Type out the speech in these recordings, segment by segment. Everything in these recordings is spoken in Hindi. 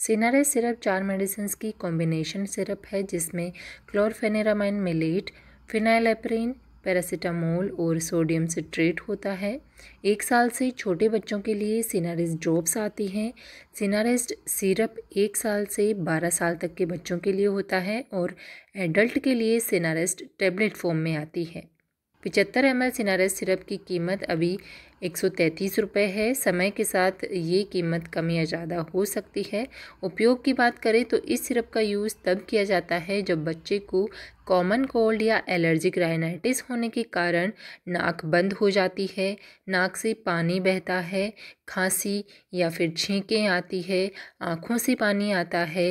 सिनारे सिरप चार मेडिसिन की कॉम्बिनेशन सिरप है जिसमें क्लोरफेनेरामाइन मेलेट फिनाइलेप्रेन पैरासीटामोल और सोडियम सिट्रेट होता है एक साल से छोटे बच्चों के लिए सिनारिस ड्रॉप्स आती हैं सिनारिस्ट सिरप एक साल से बारह साल तक के बच्चों के लिए होता है और एडल्ट के लिए सिनारिस्ट टेबलेट फॉर्म में आती है पिचहत्तर एम एल सिनारस सिरप की कीमत अभी एक सौ तैंतीस रुपये है समय के साथ ये कीमत कम या ज़्यादा हो सकती है उपयोग की बात करें तो इस सिरप का यूज़ तब किया जाता है जब बच्चे को कॉमन कोल्ड या एलर्जिक राइनाइटिस होने के कारण नाक बंद हो जाती है नाक से पानी बहता है खांसी या फिर छींकें आती है आँखों से पानी आता है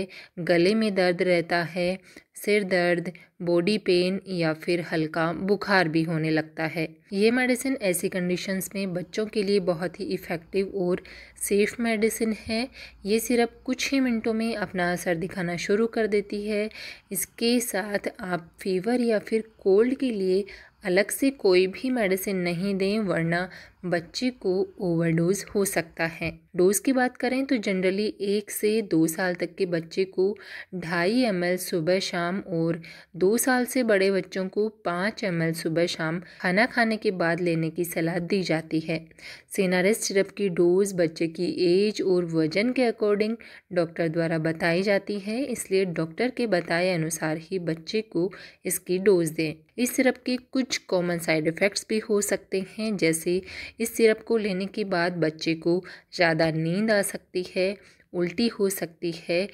गले में दर्द रहता है सिर दर्द बॉडी पेन या फिर हल्का बुखार भी होने लगता है ये मेडिसिन ऐसी कंडीशंस में बच्चों के लिए बहुत ही इफ़ेक्टिव और सेफ़ मेडिसिन है ये सिर्फ कुछ ही मिनटों में अपना असर दिखाना शुरू कर देती है इसके साथ आप फीवर या फिर कोल्ड के लिए अलग से कोई भी मेडिसिन नहीं दें वरना बच्चे को ओवरडोज हो सकता है डोज की बात करें तो जनरली एक से दो साल तक के बच्चे को ढाई एम सुबह शाम और दो साल से बड़े बच्चों को पाँच एम सुबह शाम खाना खाने के बाद लेने की सलाह दी जाती है सेनारेस्ट सिरप की डोज बच्चे की एज और वजन के अकॉर्डिंग डॉक्टर द्वारा बताई जाती है इसलिए डॉक्टर के बताए अनुसार ही बच्चे को इसकी डोज दें इस सिरप के कुछ कॉमन साइड इफ़ेक्ट्स भी हो सकते हैं जैसे इस सिरप को लेने के बाद बच्चे को ज़्यादा नींद आ सकती है उल्टी हो सकती है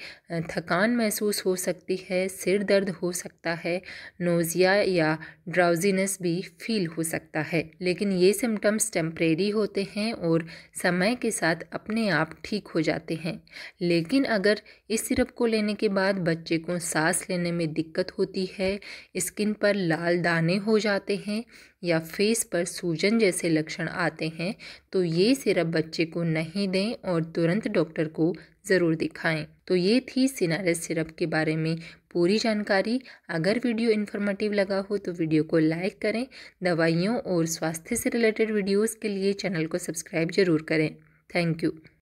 थकान महसूस हो सकती है सिर दर्द हो सकता है नोज़िया या ड्राउजीनेस भी फील हो सकता है लेकिन ये सिम्टम्स टेम्प्रेरी होते हैं और समय के साथ अपने आप ठीक हो जाते हैं लेकिन अगर इस सिरप को लेने के बाद बच्चे को सांस लेने में दिक्कत होती है स्किन पर लाल दाने हो जाते हैं या फेस पर सूजन जैसे लक्षण आते हैं तो ये सिरप बच्चे को नहीं दें और तुरंत डॉक्टर को ज़रूर दिखाएं तो ये थी सिनारस सिरप के बारे में पूरी जानकारी अगर वीडियो इन्फॉर्मेटिव लगा हो तो वीडियो को लाइक करें दवाइयों और स्वास्थ्य से रिलेटेड वीडियोज़ के लिए चैनल को सब्सक्राइब जरूर करें थैंक यू